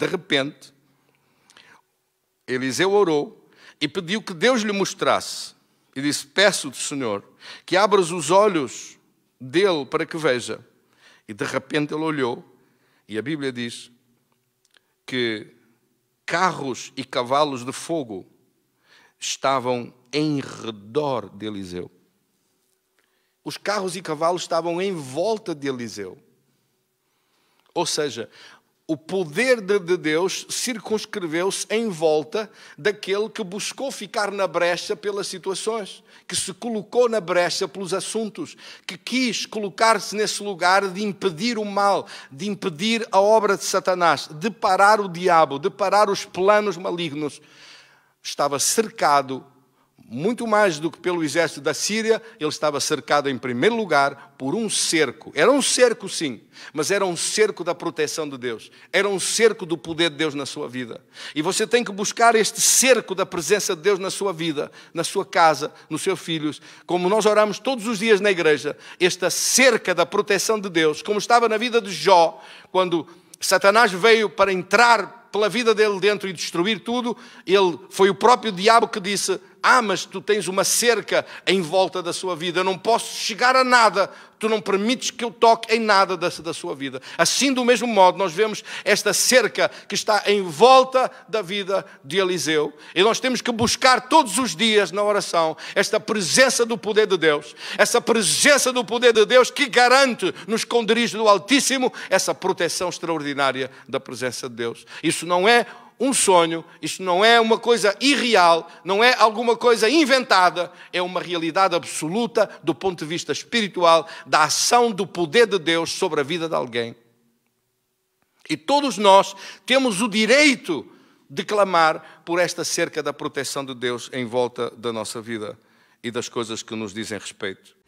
De repente, Eliseu orou e pediu que Deus lhe mostrasse. E disse: Peço-te, Senhor, que abras os olhos dele para que veja. E de repente ele olhou, e a Bíblia diz que carros e cavalos de fogo estavam em redor de Eliseu. Os carros e cavalos estavam em volta de Eliseu. Ou seja, o poder de Deus circunscreveu-se em volta daquele que buscou ficar na brecha pelas situações, que se colocou na brecha pelos assuntos, que quis colocar-se nesse lugar de impedir o mal, de impedir a obra de Satanás, de parar o diabo, de parar os planos malignos. Estava cercado muito mais do que pelo exército da Síria, ele estava cercado em primeiro lugar por um cerco. Era um cerco, sim, mas era um cerco da proteção de Deus, era um cerco do poder de Deus na sua vida. E você tem que buscar este cerco da presença de Deus na sua vida, na sua casa, nos seus filhos. Como nós oramos todos os dias na igreja, esta cerca da proteção de Deus, como estava na vida de Jó, quando Satanás veio para entrar pela vida dele dentro e destruir tudo, ele foi o próprio diabo que disse: ah, mas tu tens uma cerca em volta da sua vida, eu não posso chegar a nada, tu não permites que eu toque em nada da, da sua vida. Assim, do mesmo modo, nós vemos esta cerca que está em volta da vida de Eliseu, e nós temos que buscar todos os dias na oração esta presença do poder de Deus, essa presença do poder de Deus que garante no esconderijo do Altíssimo essa proteção extraordinária da presença de Deus. Isso não é um sonho, isto não é uma coisa irreal, não é alguma coisa inventada, é uma realidade absoluta do ponto de vista espiritual, da ação do poder de Deus sobre a vida de alguém. E todos nós temos o direito de clamar por esta cerca da proteção de Deus em volta da nossa vida e das coisas que nos dizem respeito.